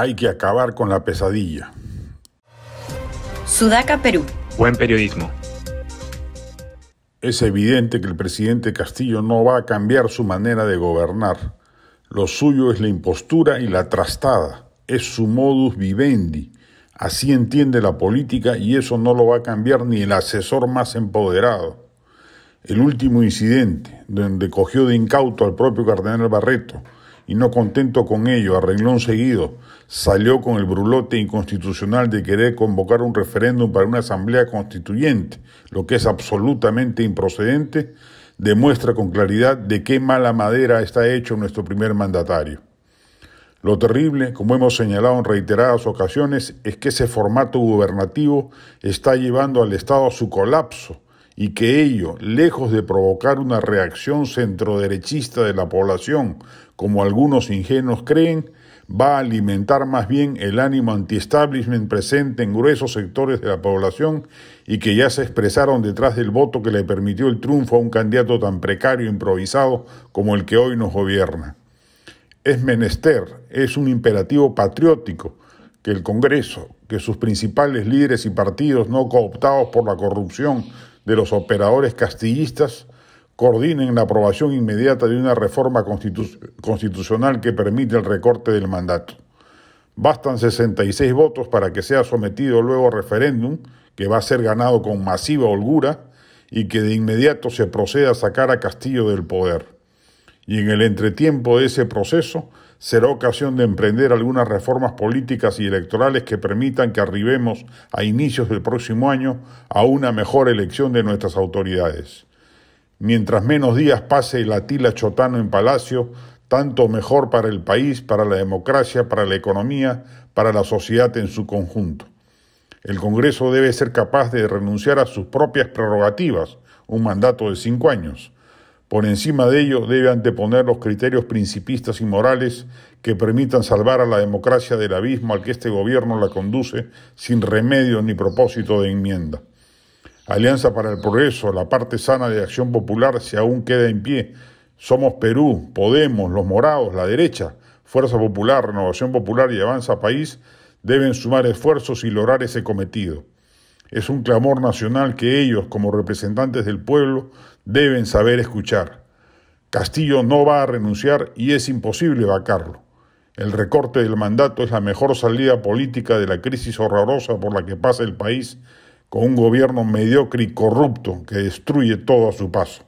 Hay que acabar con la pesadilla. Sudaca, Perú. Buen periodismo. Es evidente que el presidente Castillo no va a cambiar su manera de gobernar. Lo suyo es la impostura y la trastada. Es su modus vivendi. Así entiende la política y eso no lo va a cambiar ni el asesor más empoderado. El último incidente, donde cogió de incauto al propio cardenal Barreto, y no contento con ello, arregló un seguido, salió con el brulote inconstitucional de querer convocar un referéndum para una asamblea constituyente, lo que es absolutamente improcedente, demuestra con claridad de qué mala madera está hecho nuestro primer mandatario. Lo terrible, como hemos señalado en reiteradas ocasiones, es que ese formato gubernativo está llevando al Estado a su colapso, y que ello, lejos de provocar una reacción centroderechista de la población, como algunos ingenuos creen, va a alimentar más bien el ánimo anti-establishment presente en gruesos sectores de la población y que ya se expresaron detrás del voto que le permitió el triunfo a un candidato tan precario e improvisado como el que hoy nos gobierna. Es menester, es un imperativo patriótico que el Congreso, que sus principales líderes y partidos no cooptados por la corrupción de los operadores castillistas coordinen la aprobación inmediata de una reforma constitucional que permite el recorte del mandato. Bastan 66 votos para que sea sometido luego a referéndum, que va a ser ganado con masiva holgura, y que de inmediato se proceda a sacar a Castillo del poder. Y en el entretiempo de ese proceso, será ocasión de emprender algunas reformas políticas y electorales que permitan que arribemos a inicios del próximo año a una mejor elección de nuestras autoridades. Mientras menos días pase la tila chotano en Palacio, tanto mejor para el país, para la democracia, para la economía, para la sociedad en su conjunto. El Congreso debe ser capaz de renunciar a sus propias prerrogativas, un mandato de cinco años, por encima de ello, debe anteponer los criterios principistas y morales que permitan salvar a la democracia del abismo al que este gobierno la conduce sin remedio ni propósito de enmienda. Alianza para el Progreso, la parte sana de Acción Popular, si aún queda en pie. Somos Perú, Podemos, Los Morados, la derecha, Fuerza Popular, Renovación Popular y Avanza País deben sumar esfuerzos y lograr ese cometido. Es un clamor nacional que ellos, como representantes del pueblo, deben saber escuchar. Castillo no va a renunciar y es imposible vacarlo. El recorte del mandato es la mejor salida política de la crisis horrorosa por la que pasa el país con un gobierno mediocre y corrupto que destruye todo a su paso.